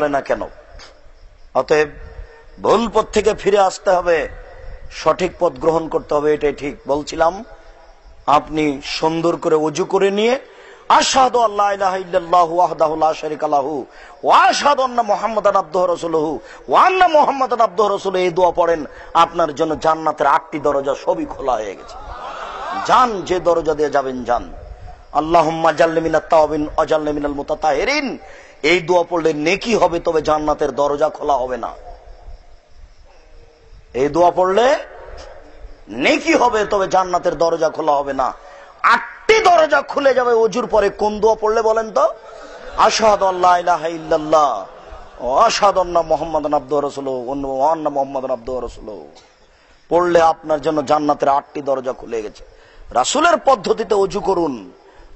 বলে না কেন অতএব ভুল পথ থেকে ফিরে আসতে হবে সঠিক পথ গ্রহণ করতে হবে এটাই ঠিক বলছিলাম আপনি সুন্দর করে উজু করে নিয়ে আপনার জন্য জান্নাতের আটটি দরজা সবই খোলা হয়ে গেছে যান যে দরজা দিয়ে যাবেন যান আল্লাহম্মা এই দোয়া পড়লে নেকি হবে তবে জান্নাতের দরজা খোলা হবে না এই দোয়া পড়লে নেকি হবে তবে জান্নাতের দরজা খোলা হবে না আটটি দরজা খুলে যাবে অজুর পরে কোন দোয়া পড়লে বলেন তো আসাদ আল্লাহ পড়লে আপনার জন্য জান্নাতের আটটি দরজা খুলে গেছে রাসুলের পদ্ধতিতে অজু করুন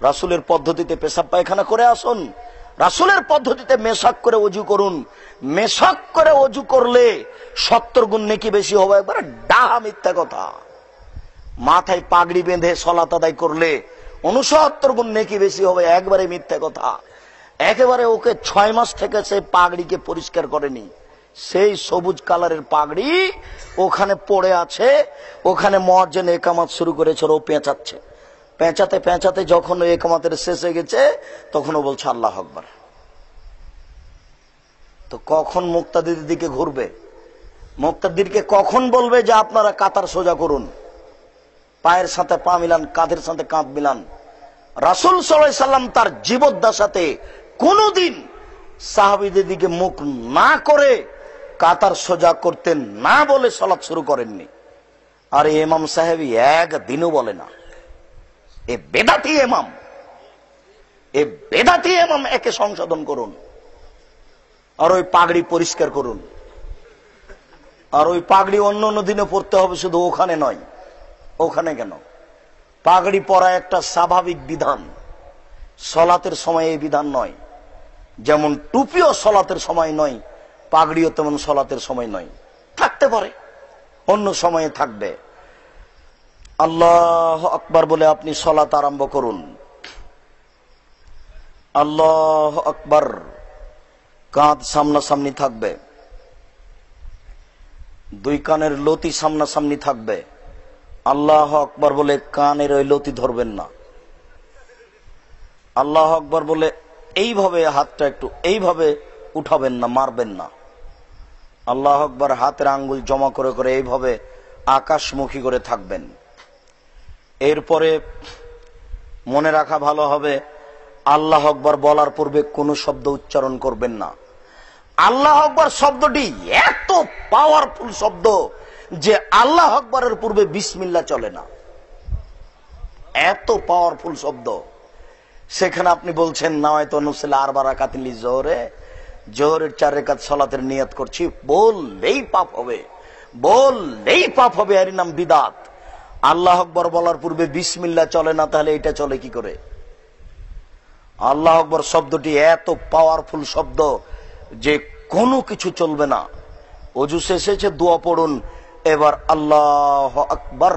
রাসুলের পদ্ধতিতে পেশাব পায়খানা করে আসুন রাসুলের পদ্ধতিতে মেশাক করে অজু করুন মেশাক করে অজু করলে সত্তর গুণ নেকি বেশি হবে একবার ডাহা মিথ্যা কথা মাথায় পাগড়ি বেঁধে সলাত আদায় করলে অনুসত্তর গুণ নেকি বেশি হবে একবারে মিথ্যা কথা একেবারে ওকে ছয় মাস থেকে সে পাগড়িকে পরিষ্কার করেনি সেই সবুজ কালারের পাগড়ি ওখানে পড়ে আছে ওখানে মহাজন একামাত শুরু করেছে ও পেঁচাচ্ছে পেঁচাতে পেঁচাতে যখন ওই একমাতের শেষ হয়ে গেছে ও বলছে আল্লাহ আকবর তো কখন মুক্তাদির দিকে ঘুরবে মুক্তাদিরকে কখন বলবে যে আপনারা কাতার সোজা করুন পায়ের সাথে পা মিলান কাঁধের সাথে কাঁধ মিলান রাসুল সাল সাল্লাম তার জীবদ্দশাতে কোনোদিন সাহাবিদের দিকে মুখ না করে কাতার সোজা করতে না বলে সলাৎ শুরু করেননি আর এমাম সাহেব একদিনও বলে না এ বেদাতি এমাম এ বেদাতি এমাম একে সংশোধন করুন আর ওই পাগড়ি পরিষ্কার করুন আর ওই পাগড়ি অন্য অন্য দিনে পড়তে হবে শুধু ওখানে নয় ওখানে কেন পাগড়ি পরা একটা স্বাভাবিক বিধান সলাতের সময় এই বিধান নয় যেমন টুপিও সলাতের সময় নয় পাগড়িও তেমন সলাতের সময় নয় থাকতে পারে অন্য সময়ে থাকবে আল্লাহ আকবার বলে আপনি সলাত আরম্ভ করুন আল্লাহ আকবার কাঁধ সামনাসামনি থাকবে দুই কানের লতি সামনাসামনি থাকবে আল্লাহ আকবার বলে কানের ওই লতি ধরবেন না আল্লাহ আকবার বলে এইভাবে হাতটা একটু এইভাবে উঠাবেন না মারবেন না আল্লাহ আকবার হাতের আঙ্গুল জমা করে করে এইভাবে আকাশমুখী করে থাকবেন এরপরে মনে রাখা ভালো হবে আল্লাহ আকবর বলার পূর্বে কোনো শব্দ উচ্চারণ করবেন না আল্লাহ আকবর শব্দটি এত পাওয়ারফুল শব্দ যে আল্লাহ আকবরের পূর্বে বিসমিল্লা চলে না এত পাওয়ারফুল শব্দ সেখানে আপনি বলছেন হয়তো নুসিল আর বার কাতিলি জোহরে জোহরের চার রেখাত সলাতের নিয়াত করছি বললেই পাপ হবে বললেই পাপ হবে এর নাম বিদাত আল্লাহ আকবর বলার পূর্বে বিসমিল্লা চলে না তাহলে এটা চলে কি করে আল্লাহ আকবর শব্দটি এত পাওয়ারফুল শব্দ যে কোনো কিছু চলবে না অজু শেষেছে দোয়া পড়ুন এবার আল্লাহ আকবর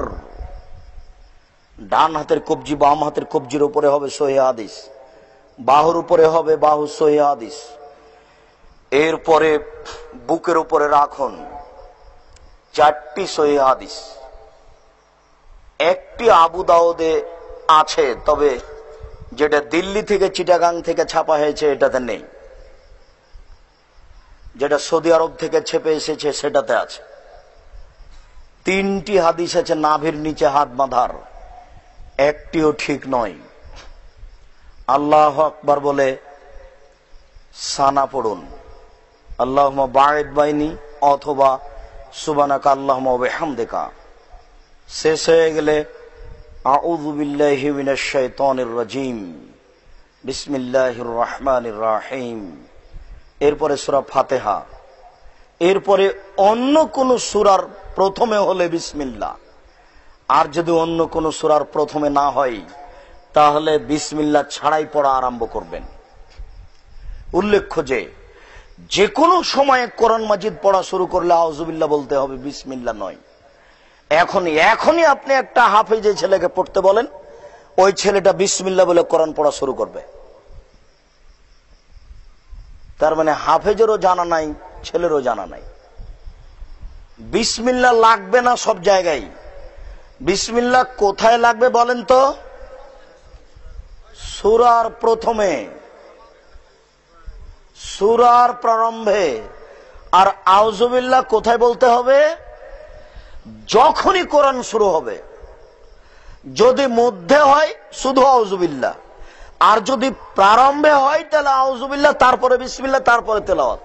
ডান হাতের কবজি বাম হাতের কবজির উপরে হবে সোহে আদিস বাহুর উপরে হবে বাহু সোহে আদিস এরপরে বুকের উপরে রাখুন চারটি সোহে আদিশ একটি আবু দাউদে আছে তবে যেটা দিল্লি থেকে চিটাগাং থেকে ছাপা হয়েছে এটাতে নেই যেটা সৌদি আরব থেকে ছেপে এসেছে সেটাতে আছে তিনটি হাদিস আছে নাভির নিচে হাত বাঁধার একটিও ঠিক নয় আল্লাহ আকবার বলে সানা পড়ুন আল্লাহ বাইনি অথবা সুবানাকা আল্লাহ দেখা শেষ হয়ে গেলে আউজুবিল্লাহিমিনাশাইতানির বিসমিল্লাহির রহমানির রাহিম এরপরে সূরা ফাতেহা এরপরে অন্য কোন সুরার প্রথমে হলে বিসমিল্লা আর যদি অন্য কোন সুরার প্রথমে না হয় তাহলে বিসমিল্লাহ ছাড়াই পড়া আরম্ভ করবেন উল্লেখ্য যে যে কোনো সময়ে কোরআন মাজিদ পড়া শুরু করলে আউজুবিল্লাহ বলতে হবে বিসমিল্লা নয় এখনই এখনই আপনি একটা হাফেজে ছেলেকে পড়তে বলেন ওই ছেলেটা বিসমিল্লা বলে কোরআন পড়া শুরু করবে তার মানে হাফেজেরও জানা নাই ছেলেরও জানা নাই বিসমিল্লা লাগবে না সব জায়গায় বিসমিল্লা কোথায় লাগবে বলেন তো সুরার প্রথমে সুরার প্রারম্ভে আর আউজবিল্লা কোথায় বলতে হবে যখনই কোরআন শুরু হবে যদি মধ্যে হয় শুধু আউজুবিল্লা আর যদি প্রারম্ভে হয় তাহলে আউজুবিল্লা তারপরে বিসমিল্লা তারপরে তেলাওয়াত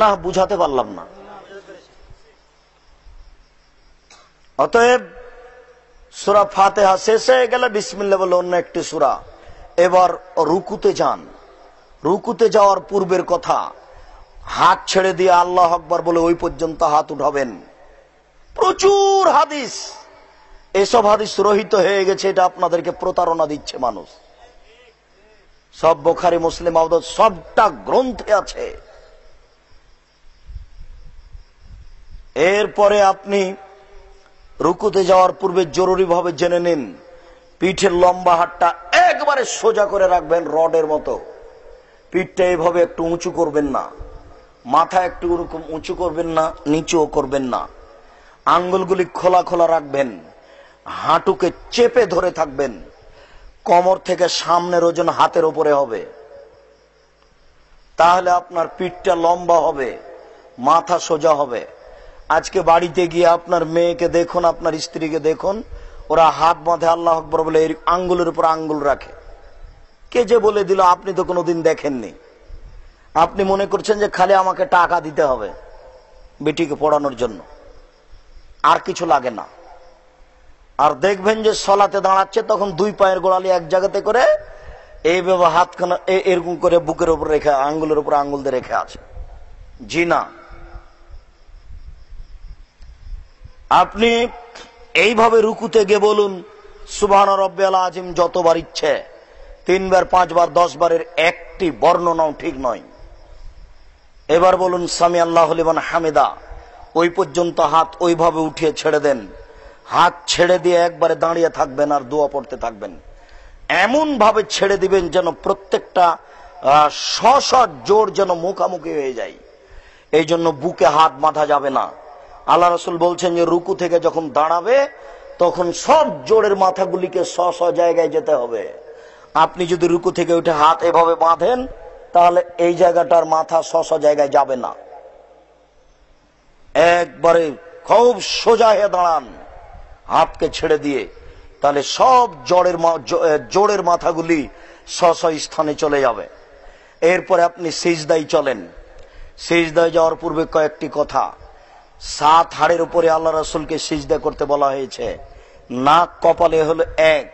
না বুঝাতে পারলাম না অতএব সুরা ফাতে শেষ হয়ে গেলে বিসমিল্লা বলে অন্য একটি সুরা এবার রুকুতে যান রুকুতে যাওয়ার পূর্বের কথা হাত ছেড়ে দিয়ে আল্লাহ আকবর বলে ওই পর্যন্ত হাত উঠাবেন প্রচুর হাদিস এসব হাদিস রহিত হয়ে গেছে এটা আপনাদেরকে প্রতারণা দিচ্ছে মানুষ সব বোখারি মুসলিম আবদ সবটা গ্রন্থে আছে এরপরে আপনি রুকুতে যাওয়ার পূর্বে জরুরিভাবে জেনে নিন পিঠের লম্বা হাটটা একবারে সোজা করে রাখবেন রডের মতো পিঠটা এভাবে একটু উঁচু করবেন না মাথা একটু ওরকম উঁচু করবেন না নিচুও করবেন না আঙ্গুলগুলি খোলা খোলা রাখবেন হাঁটুকে চেপে ধরে থাকবেন কমর থেকে সামনের ওজন হাতের ওপরে হবে তাহলে আপনার পিঠটা লম্বা হবে মাথা সোজা হবে আজকে বাড়িতে গিয়ে আপনার মেয়েকে দেখুন আপনার স্ত্রীকে দেখুন ওরা হাত বাঁধে আল্লাহ আকবর বলে এই আঙ্গুলের উপর আঙ্গুল রাখে কে যে বলে দিল আপনি তো কোনোদিন দেখেননি আপনি মনে করছেন যে খালি আমাকে টাকা দিতে হবে বেটিকে পড়ানোর জন্য আর কিছু লাগে না আর দেখবেন যে সলাতে দাঁড়াচ্ছে তখন দুই পায়ের গোড়ালি এক জায়গাতে করে এইভাবে হাতখানা এরকম করে বুকের উপর রেখে আঙ্গুলের উপর আঙ্গুল দিয়ে রেখে আছে জি না আপনি এইভাবে রুকুতে গিয়ে বলুন সুবাহান রব্বাল আজিম যতবার ইচ্ছে তিনবার পাঁচবার দশ বারের একটি বর্ণনাও ঠিক নয় এবার বলুন সামি আল্লাহ হামিদা ওই পর্যন্ত হাত ওইভাবে উঠিয়ে ছেড়ে দেন হাত ছেড়ে দিয়ে একবারে দাঁড়িয়ে থাকবেন আর দোয়া পড়তে থাকবেন এমন ভাবে ছেড়ে দিবেন যেন প্রত্যেকটা শ জোর যেন মুখামুখি হয়ে যায় এই জন্য বুকে হাত মাথা যাবে না আল্লাহ রসুল বলছেন যে রুকু থেকে যখন দাঁড়াবে তখন সব জোরের মাথাগুলিকে শ জায়গায় যেতে হবে আপনি যদি রুকু থেকে উঠে হাত এভাবে বাঁধেন তাহলে এই জায়গাটার মাথা শ জায়গায় যাবে না একবারে খুব সোজা হয়ে দাঁড়ান হাতকে ছেড়ে দিয়ে তাহলে সব জড়ের জোরের মাথাগুলি স্ব স্থানে চলে যাবে এরপরে আপনি সিজদাই চলেন সিজদায় যাওয়ার পূর্বে কয়েকটি কথা সাত হাড়ের উপরে আল্লাহ রসুলকে সিজদা করতে বলা হয়েছে নাক কপালে হলো এক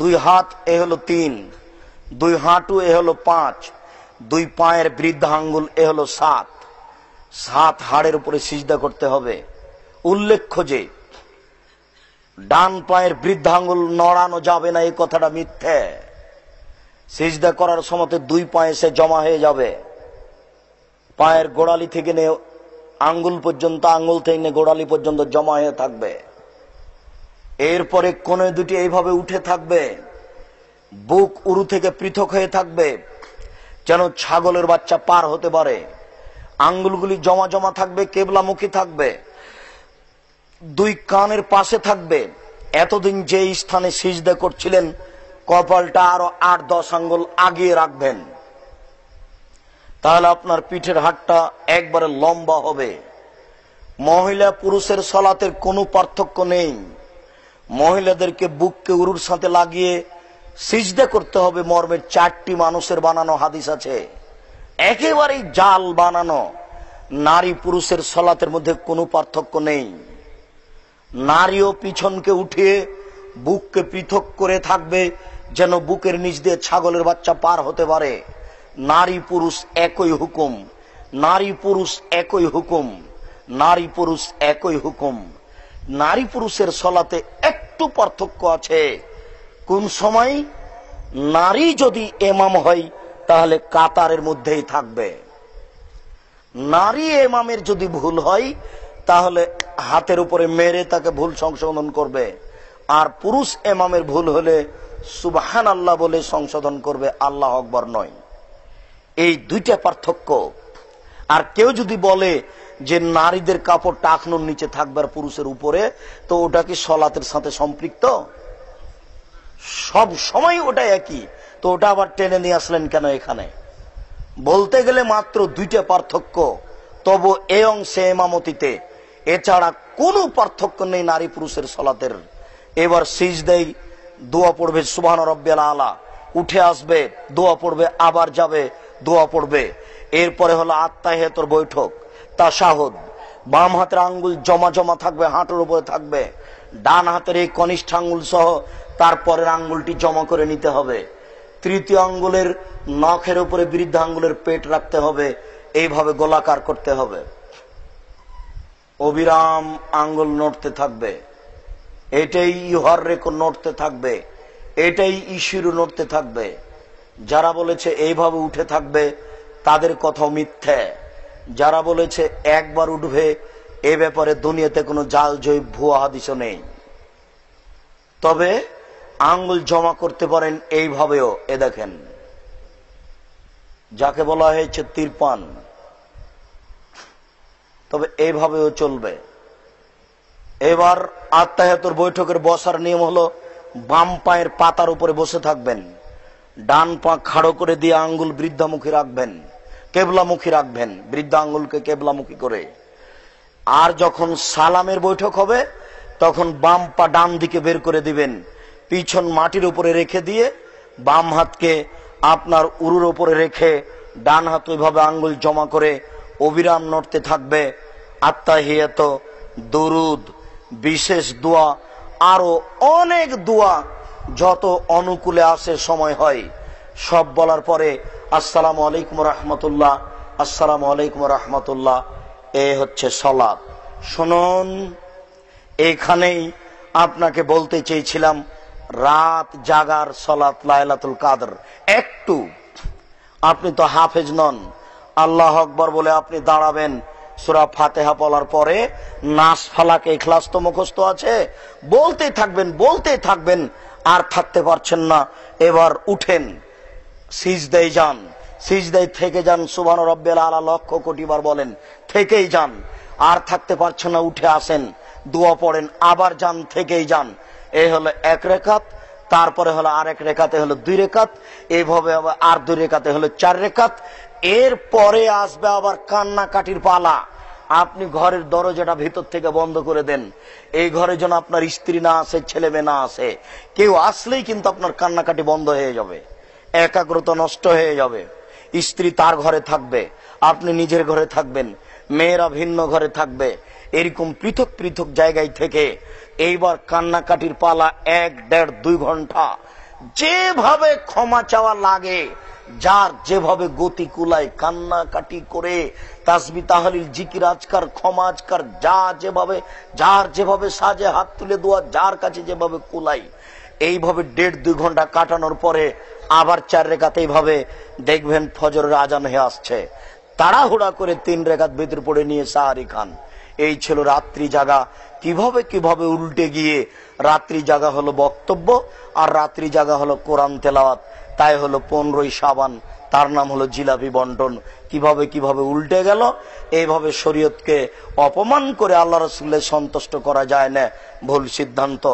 দুই হাত এ হলো তিন দুই হাঁটু এ হলো পাঁচ দুই পায়ের বৃদ্ধাঙ্গুল এ হলো সাত সাত হাড়ের উপরে সিজদা করতে হবে উল্লেখ্য যে ডান পায়ের বৃদ্ধাঙ্গুল নড়ানো যাবে না এই কথাটা মিথ্যে সিজদা করার সময়তে দুই পায়ে সে জমা হয়ে যাবে পায়ের গোড়ালি থেকে নে আঙ্গুল পর্যন্ত আঙ্গুল থেকে নে গোড়ালি পর্যন্ত জমা হয়ে থাকবে এরপরে কোনে দুটি এইভাবে উঠে থাকবে বুক উরু থেকে পৃথক হয়ে থাকবে যেন ছাগলের বাচ্চা পার হতে পারে আঙ্গুলগুলি জমা জমা থাকবে কেবলামুখী থাকবে দুই কানের পাশে থাকবে এতদিন যে স্থানে সিজদে করছিলেন কপালটা আরো আট দশ আঙ্গুল আগিয়ে রাখবেন তাহলে আপনার পিঠের হাটটা একবারে লম্বা হবে মহিলা পুরুষের সলাতের কোনো পার্থক্য নেই মহিলাদেরকে বুককে উরুর সাথে লাগিয়ে সিজদে করতে হবে মর্মের চারটি মানুষের বানানো হাদিস আছে একেবারেই জাল বানানো নারী পুরুষের সলাতের মধ্যে কোনো পার্থক্য নেই নারীও পিছনকে উঠিয়ে বুককে পৃথক করে থাকবে যেন বুকের নিচ দিয়ে ছাগলের বাচ্চা পার হতে পারে নারী পুরুষ একই হুকুম নারী পুরুষ একই হুকুম নারী পুরুষ একই হুকুম নারী পুরুষের সলাতে একটু পার্থক্য আছে কোন সময় নারী যদি এমাম হয় তাহলে কাতারের মধ্যেই থাকবে নারী এমামের যদি ভুল হয় তাহলে হাতের উপরে মেরে তাকে ভুল সংশোধন করবে আর পুরুষ এমামের ভুল হলে সুবাহান আল্লাহ বলে সংশোধন করবে আল্লাহ আকবর নয় এই দুইটা পার্থক্য আর কেউ যদি বলে যে নারীদের কাপড় টাকনোর নিচে থাকবে আর পুরুষের উপরে তো ওটা কি সলাতের সাথে সম্পৃক্ত সব সময় ওটা একই তো ওটা আবার টেনে নিয়ে আসলেন কেন এখানে বলতে গেলে মাত্র দুইটা পার্থক্য তবু এ অংশে এমামতিতে এছাড়া কোনো পার্থক্য নেই নারী পুরুষের সলাতের এবার সিজ দেই দোয়া পড়বে সুবাহ রব্বেলা আলা উঠে আসবে দোয়া পড়বে আবার যাবে দোয়া পড়বে এরপরে হলো হেতর বৈঠক তা সাহদ বাম হাতের আঙ্গুল জমা জমা থাকবে হাঁটুর উপরে থাকবে ডান হাতের এই কনিষ্ঠ আঙ্গুল সহ তারপরের আঙ্গুলটি জমা করে নিতে হবে তৃতীয় আঙ্গুলের নখের উপরে বৃদ্ধ আঙ্গুলের পেট রাখতে হবে এইভাবে গোলাকার করতে হবে অবিরাম আঙ্গুল নড়তে থাকবে এটাই ইহর রেকর্ড নড়তে থাকবে এটাই ইসিরু নড়তে থাকবে যারা বলেছে এইভাবে উঠে থাকবে তাদের কথা মিথ্যে যারা বলেছে একবার উঠবে এ ব্যাপারে দুনিয়াতে কোনো জাল জৈব ভুয়া হাদিসও নেই তবে আঙ্গুল জমা করতে পারেন এইভাবেও এ দেখেন যাকে বলা হয়েছে তীরপান তবে এইভাবেও চলবে এবার আত্মাহাতর বৈঠকের বসার নিয়ম হলো বাম পায়ের পাতার উপরে বসে থাকবেন ডান পা খাড়ো করে দিয়ে আঙ্গুল বৃদ্ধামুখী রাখবেন কেবলামুখী রাখবেন বৃদ্ধা আঙ্গুলকে কেবলামুখী করে আর যখন সালামের বৈঠক হবে তখন বাম পা ডান দিকে বের করে দিবেন পিছন মাটির উপরে রেখে দিয়ে বাম হাতকে আপনার উরুর উপরে রেখে ডান হাত ওইভাবে আঙ্গুল জমা করে অবিরাম নড়তে থাকবে আত্মাহিয়াত দরুদ বিশেষ দোয়া আরো অনেক দোয়া যত অনুকূলে আসে সময় হয় সব বলার পরে আসসালামু আলাইকুম রহমতুল্লাহ আসসালামু আলাইকুম রহমতুল্লাহ এ হচ্ছে সলাপ শুনুন এখানেই আপনাকে বলতে চেয়েছিলাম রাত জাগার সলাত লাইলাতুল কাদর একটু আপনি তো হাফেজ নন আল্লাহ আকবর বলে আপনি দাঁড়াবেন সুরা ফাতেহা বলার পরে নাস ফালাকে এখলাস তো মুখস্থ আছে বলতেই থাকবেন বলতেই থাকবেন আর থাকতে পারছেন না এবার উঠেন সিজদাই যান সিজদাই থেকে যান সুবান রব্বেল আলা লক্ষ কোটিবার বলেন থেকেই যান আর থাকতে পারছেন না উঠে আসেন দোয়া পড়েন আবার যান থেকেই যান এই হলো এক রেখাত তারপরে হলো আরেক রেখাতে হলো দুই রেখাত এইভাবে আর দুই রেখাতে হলো চার রেখাত এর পরে আসবে আবার কান্নাকাটির পালা আপনি ঘরের দরজাটা ভিতর থেকে বন্ধ করে দেন এই ঘরে যেন আপনার স্ত্রী না আসে ছেলে মেয়ে না আসে কেউ আসলেই কিন্তু আপনার কান্নাকাটি বন্ধ হয়ে যাবে একাগ্রতা নষ্ট হয়ে যাবে স্ত্রী তার ঘরে থাকবে আপনি নিজের ঘরে থাকবেন মেয়েরা ভিন্ন ঘরে থাকবে এরকম পৃথক পৃথক জায়গায় থেকে এইবার কান্নাকাটির পালা এক দেড় দুই ঘন্টা যেভাবে ক্ষমা চাওয়া লাগে যার যেভাবে গতি কুলায় কান্নাকাটি করে তাসবি তাহলিল জিকির আজকার ক্ষমা আজকার যা যেভাবে যার যেভাবে সাজে হাত তুলে দেওয়া যার কাছে যেভাবে কুলাই এইভাবে দেড় দুই ঘন্টা কাটানোর পরে আবার চার রেখাতে এইভাবে দেখবেন ফজরের আজান হয়ে আসছে তাড়াহুড়া করে তিন রেখাত ভিতর পড়ে নিয়ে সাহারি খান এই ছিল রাত্রি জাগা কিভাবে কিভাবে উল্টে গিয়ে রাত্রি জাগা হলো বক্তব্য আর রাত্রি জাগা হলো কোরআন তেলাওয়াত তাই হলো পনেরোই সাবান তার নাম হলো জিলাপি বন্টন কিভাবে কিভাবে উল্টে গেল এইভাবে শরীয়তকে অপমান করে আল্লাহ রসুল্লে সন্তুষ্ট করা যায় না ভুল সিদ্ধান্ত